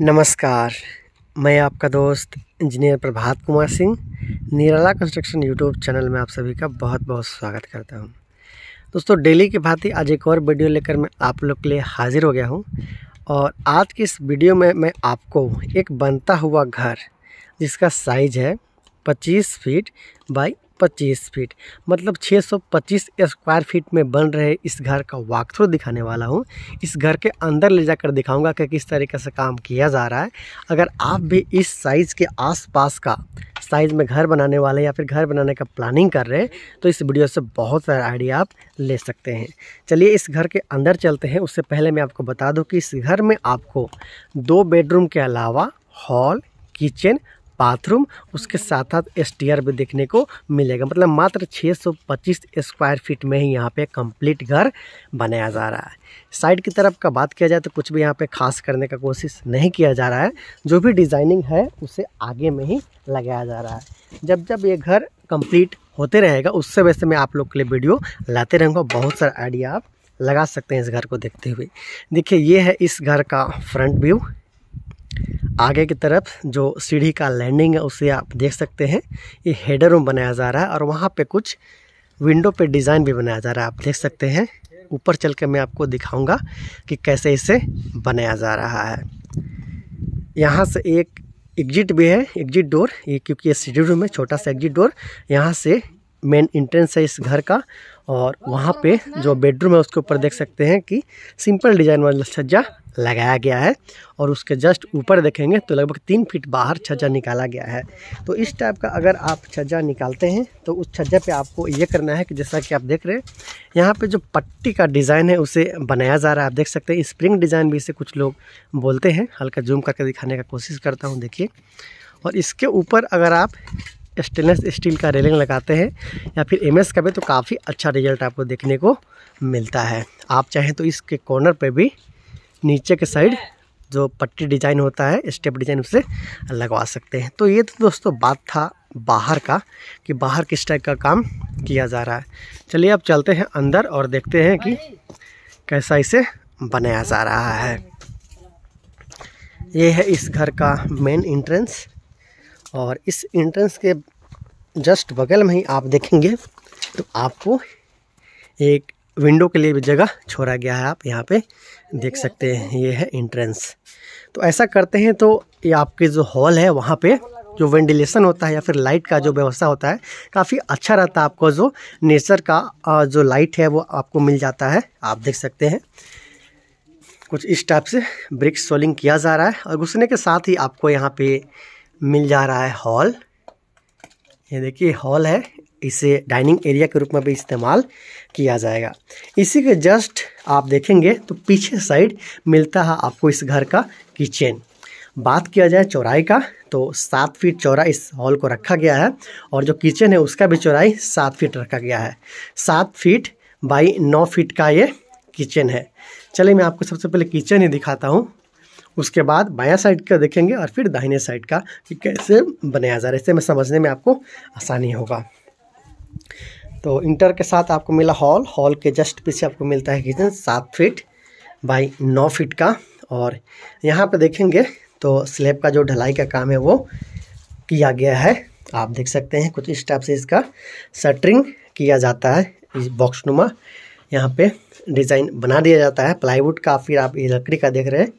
नमस्कार मैं आपका दोस्त engineer Prabhat Kumar Singh Nirala construction YouTube channel में आप सभी का बहुत बहुत स्वागत करता हूं। दोस्तों डेली की भांति आज एक और वीडियो लेकर मैं आप लोग के लिए हाजिर हो गया हूं और आज की इस वीडियो में मैं आपको एक बनता हुआ घर जिसका साइज है 25 फीट बाई पच्चीस फीट मतलब 625 स्क्वायर फीट में बन रहे इस घर का वाक थ्रू दिखाने वाला हूँ इस घर के अंदर ले जाकर दिखाऊंगा कि किस तरीके से काम किया जा रहा है अगर आप भी इस साइज़ के आसपास का साइज़ में घर बनाने वाले या फिर घर बनाने का प्लानिंग कर रहे हैं तो इस वीडियो से बहुत सारे आइडिया आप ले सकते हैं चलिए इस घर के अंदर चलते हैं उससे पहले मैं आपको बता दूँ कि इस घर में आपको दो बेडरूम के अलावा हॉल किचन बाथरूम उसके साथ साथ स्टेयर भी देखने को मिलेगा मतलब मात्र 625 स्क्वायर फीट में ही यहाँ पे कंप्लीट घर बनाया जा रहा है साइड की तरफ का बात किया जाए तो कुछ भी यहाँ पे खास करने का कोशिश नहीं किया जा रहा है जो भी डिज़ाइनिंग है उसे आगे में ही लगाया जा रहा है जब जब ये घर कंप्लीट होते रहेगा उससे वैसे मैं आप लोग के लिए वीडियो लाते रहूँगा बहुत सारा आइडिया आप लगा सकते हैं इस घर को देखते हुए देखिए ये है इस घर का फ्रंट व्यू आगे की तरफ जो सीढ़ी का लैंडिंग है उसे आप देख सकते हैं ये हेडर रूम बनाया जा रहा है और वहाँ पे कुछ विंडो पे डिज़ाइन भी बनाया जा रहा है आप देख सकते हैं ऊपर चल के मैं आपको दिखाऊंगा कि कैसे इसे बनाया जा रहा है यहाँ से एक एग्जिट भी है एग्जिट डोर ये क्योंकि ये सीढ़ी रूम है छोटा सा एग्जिट डोर यहाँ से मेन इंट्रेंस है इस घर का और वहाँ पे जो बेडरूम है उसके ऊपर देख सकते हैं कि सिंपल डिजाइन वाला छज्जा लगाया गया है और उसके जस्ट ऊपर देखेंगे तो लगभग तीन फीट बाहर छज्जा निकाला गया है तो इस टाइप का अगर आप छज्जा निकालते हैं तो उस छज्जा पे आपको ये करना है कि जैसा कि आप देख रहे हैं यहाँ पे जो पट्टी का डिज़ाइन है उसे बनाया जा रहा है आप देख सकते हैं स्प्रिंग डिज़ाइन भी इसे कुछ लोग बोलते हैं हल्का जूम करके दिखाने का कोशिश करता हूँ देखिए और इसके ऊपर अगर आप स्टेनलेस स्टील का रेलिंग लगाते हैं या फिर एम एस का भी तो काफ़ी अच्छा रिजल्ट आपको देखने को मिलता है आप चाहें तो इसके कॉर्नर पे भी नीचे के साइड जो पट्टी डिजाइन होता है स्टेप डिजाइन उसे लगवा सकते हैं तो ये तो दोस्तों बात था बाहर का कि बाहर किस टाइप का काम किया जा रहा है चलिए अब चलते हैं अंदर और देखते हैं कि कैसा इसे बनाया जा रहा है ये है इस घर का मेन इंट्रेंस और इस एंट्रेंस के जस्ट बगल में ही आप देखेंगे तो आपको एक विंडो के लिए भी जगह छोड़ा गया है आप यहाँ पे देख सकते हैं ये है इंट्रेंस तो ऐसा करते हैं तो ये आपके जो हॉल है वहाँ पे जो वेंटिलेशन होता है या फिर लाइट का जो व्यवस्था होता है काफ़ी अच्छा रहता है आपको जो नेचर का जो लाइट है वो आपको मिल जाता है आप देख सकते हैं कुछ इस टाइप से ब्रिक्स सोलिंग किया जा रहा है और घुसने के साथ ही आपको यहाँ पे मिल जा रहा है हॉल ये देखिए हॉल है इसे डाइनिंग एरिया के रूप में भी इस्तेमाल किया जाएगा इसी के जस्ट आप देखेंगे तो पीछे साइड मिलता है आपको इस घर का किचन बात किया जाए चौराई का तो सात फीट चौड़ा इस हॉल को रखा गया है और जो किचन है उसका भी चौराई सात फीट रखा गया है सात फीट बाई नौ फीट का ये किचन है चलिए मैं आपको सबसे पहले किचन ही दिखाता हूँ उसके बाद बाया साइड का देखेंगे और फिर दाहिने साइड का कि कैसे बनाया जा रहा है इससे में समझने में आपको आसानी होगा तो इंटर के साथ आपको मिला हॉल हॉल के जस्ट पीछे आपको मिलता है किचन सात फीट बाई नौ फीट का और यहाँ पर देखेंगे तो स्लेब का जो ढलाई का काम है वो किया गया है आप देख सकते हैं कुछ इस टाइप से इसका सटरिंग किया जाता है इस बॉक्स नुमा यहाँ पे डिज़ाइन बना दिया जाता है प्लाईवुड का फिर आप ये लकड़ी का देख रहे हैं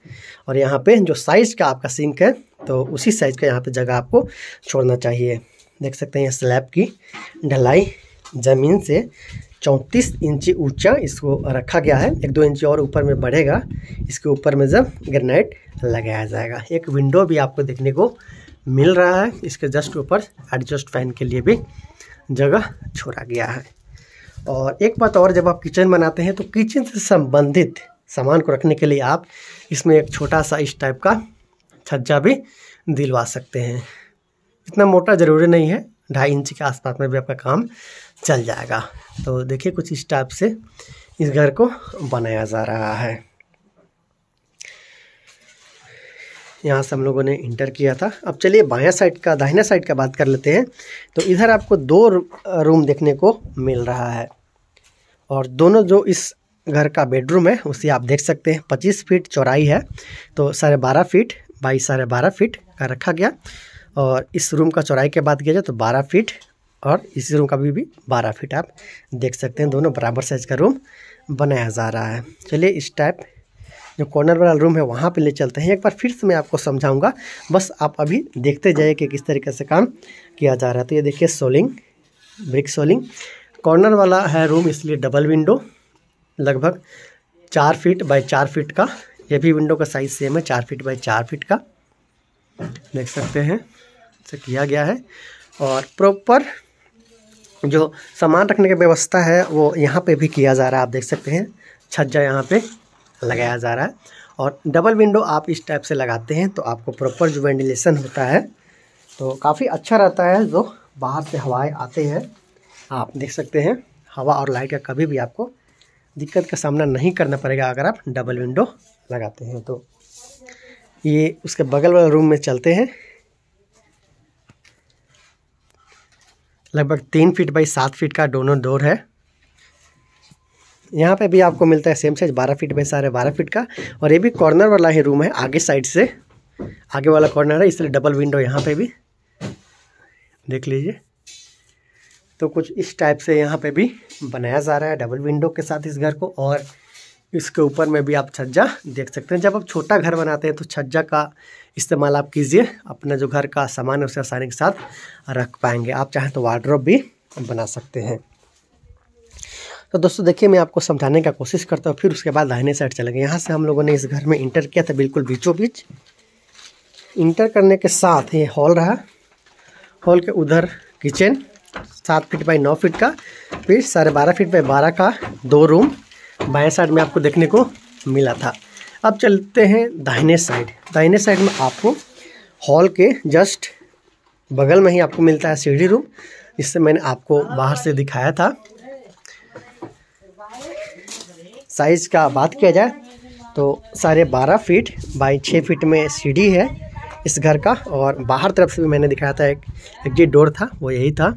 और यहाँ पे जो साइज़ का आपका सिंक है तो उसी साइज़ का यहाँ पे जगह आपको छोड़ना चाहिए देख सकते हैं स्लैब की ढलाई ज़मीन से चौंतीस इंची ऊंचा इसको रखा गया है एक दो इंची और ऊपर में बढ़ेगा इसके ऊपर में जब ग्रेनाइट लगाया जाएगा एक विंडो भी आपको देखने को मिल रहा है इसके जस्ट ऊपर एडजस्ट फैन के लिए भी जगह छोड़ा गया है और एक बात और जब आप किचन बनाते हैं तो किचन से संबंधित सामान को रखने के लिए आप इसमें एक छोटा सा इस टाइप का छज्जा भी दिलवा सकते हैं इतना मोटा ज़रूरी नहीं है ढाई इंच के आसपास में भी आपका काम चल जाएगा तो देखिए कुछ इस टाइप से इस घर को बनाया जा रहा है यहाँ से हम लोगों ने इंटर किया था अब चलिए बायां साइड का दाहिना साइड का बात कर लेते हैं तो इधर आपको दो रूम देखने को मिल रहा है और दोनों जो इस घर का बेडरूम है उसे आप देख सकते हैं पच्चीस फीट चौड़ाई है तो साढ़े बारह फीट बाईस साढ़े बारह फीट का रखा गया और इस रूम का चौड़ाई की बात किया जाए तो बारह फीट और इस रूम का भी भी बारह फीट आप देख सकते हैं दोनों बराबर साइज़ का रूम बनाया जा रहा है चलिए इस टाइप जो कॉर्नर वाला रूम है वहाँ पे ले चलते हैं एक बार फिर से मैं आपको समझाऊंगा बस आप अभी देखते जाइए कि किस तरीके से काम किया जा रहा है तो ये देखिए सोलिंग ब्रिक सोलिंग कॉर्नर वाला है रूम इसलिए डबल विंडो लगभग चार फीट बाय चार फीट का ये भी विंडो का साइज़ सेम है चार फीट बाय चार फीट का देख सकते हैं ऐसा किया गया है और प्रॉपर जो सामान रखने की व्यवस्था है वो यहाँ पे भी किया जा रहा है आप देख सकते हैं छज्जा यहाँ पे लगाया जा रहा है और डबल विंडो आप इस टाइप से लगाते हैं तो आपको प्रॉपर जो वेंटिलेशन होता है तो काफ़ी अच्छा रहता है जो बाहर से हवाएं आते हैं आप देख सकते हैं हवा और लाइट का कभी भी आपको दिक्कत का सामना नहीं करना पड़ेगा अगर आप डबल विंडो लगाते हैं तो ये उसके बगल वाले रूम में चलते हैं लगभग तीन फीट बाई सात फीट का दोनों डोर है यहाँ पे भी आपको मिलता है सेम साइज बारह फीट में सारे बारह फीट का और ये भी कॉर्नर वाला ही रूम है आगे साइड से आगे वाला कॉर्नर है इसलिए डबल विंडो यहाँ पे भी देख लीजिए तो कुछ इस टाइप से यहाँ पे भी बनाया जा रहा है डबल विंडो के साथ इस घर को और इसके ऊपर में भी आप छज्जा देख सकते हैं जब आप छोटा घर बनाते हैं तो छज्जा का इस्तेमाल आप कीजिए अपना जो घर का सामान है उसे आसानी के साथ रख पाएंगे आप चाहें तो वार्ड्रोप भी बना सकते हैं तो दोस्तों देखिए मैं आपको समझाने का कोशिश करता हूँ फिर उसके बाद दाहिने साइड चले गए यहाँ से हम लोगों ने इस घर में इंटर किया था बिल्कुल बीचों बीच इंटर करने के साथ ये हॉल रहा हॉल के उधर किचन सात फीट बाई नौ फीट का फिर साढ़े बारह फीट बाई बारह का दो रूम बाएँ साइड में आपको देखने को मिला था अब चलते हैं दाहिने साइड दाहिने साइड में आपको हॉल के जस्ट बगल में ही आपको मिलता है सीढ़ी रूम जिससे मैंने आपको बाहर से दिखाया था साइज़ का बात किया जाए तो साढ़े बारह फीट बाई छः फीट में सीढ़ी है इस घर का और बाहर तरफ से भी मैंने दिखाया था एक एग्जिट डोर था वो यही था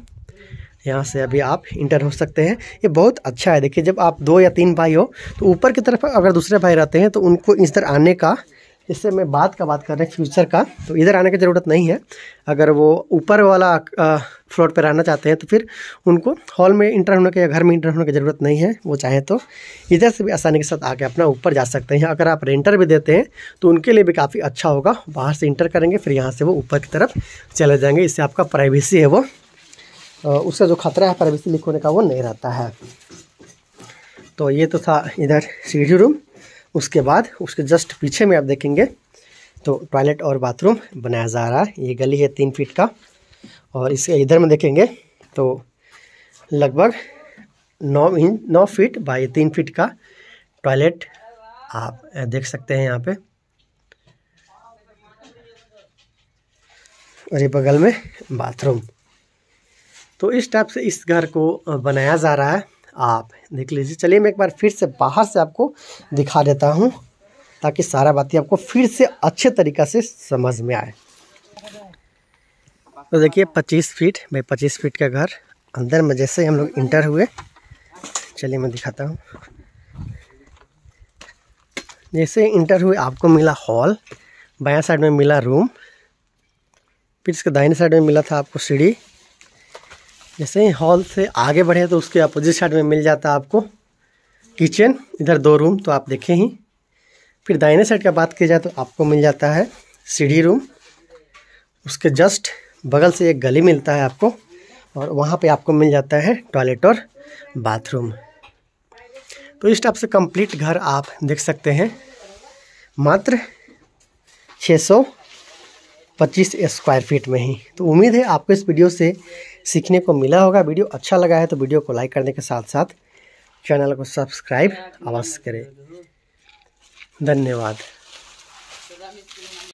यहाँ से अभी आप इंटर हो सकते हैं ये बहुत अच्छा है देखिए जब आप दो या तीन भाई हो तो ऊपर की तरफ अगर दूसरे भाई रहते हैं तो उनको इस तरह आने का इससे मैं बाद का बात कर रहे हैं फ्यूचर का तो इधर आने की ज़रूरत नहीं है अगर वो ऊपर वाला फ्लोर पर रहना चाहते हैं तो फिर उनको हॉल में इंटर होने के या घर में इंटर होने की ज़रूरत नहीं है वो चाहें तो इधर से भी आसानी के साथ आके अपना ऊपर जा सकते हैं अगर आप रेंटर भी देते हैं तो उनके लिए भी काफ़ी अच्छा होगा बाहर से इंटर करेंगे फिर यहाँ से वो ऊपर की तरफ चले जाएंगे इससे आपका प्राइवेसी है वो उसका जो खतरा है प्राइवेसी लिख होने का वो नहीं रहता है तो ये तो था इधर सीढ़ी रूम उसके बाद उसके जस्ट पीछे में आप देखेंगे तो टॉयलेट और बाथरूम बनाया जा रहा है ये गली है तीन फीट का और इसके इधर में देखेंगे तो लगभग नौ इंच नौ फीट बाई तीन फीट का टॉयलेट आप देख सकते हैं यहाँ पे और ये बगल में बाथरूम तो इस टाइप से इस घर को बनाया जा रहा है आप देख लीजिए चलिए मैं एक बार फिर से बाहर से आपको दिखा देता हूँ ताकि सारा बातें आपको फिर से अच्छे तरीक़ा से समझ में आए तो देखिए 25 फीट बाई 25 फीट का घर अंदर में जैसे हम लोग इंटर हुए चलिए मैं दिखाता हूँ जैसे इंटर हुए आपको मिला हॉल बायां साइड में मिला रूम फिर इसके दाहिने साइड में मिला था आपको सीढ़ी जैसे ही हॉल से आगे बढ़े तो उसके अपोजिट साइड में मिल जाता है आपको किचन इधर दो रूम तो आप देखें ही फिर दाहिने साइड का बात की जाए तो आपको मिल जाता है सीढ़ी रूम उसके जस्ट बगल से एक गली मिलता है आपको और वहाँ पे आपको मिल जाता है टॉयलेट और बाथरूम तो इस टाइप से कंप्लीट घर आप देख सकते हैं मात्र छः सौ पच्चीस स्क्वायर फीट में ही तो उम्मीद है आपको इस वीडियो से सीखने को मिला होगा वीडियो अच्छा लगा है तो वीडियो को लाइक करने के साथ साथ चैनल को सब्सक्राइब अवश्य करें धन्यवाद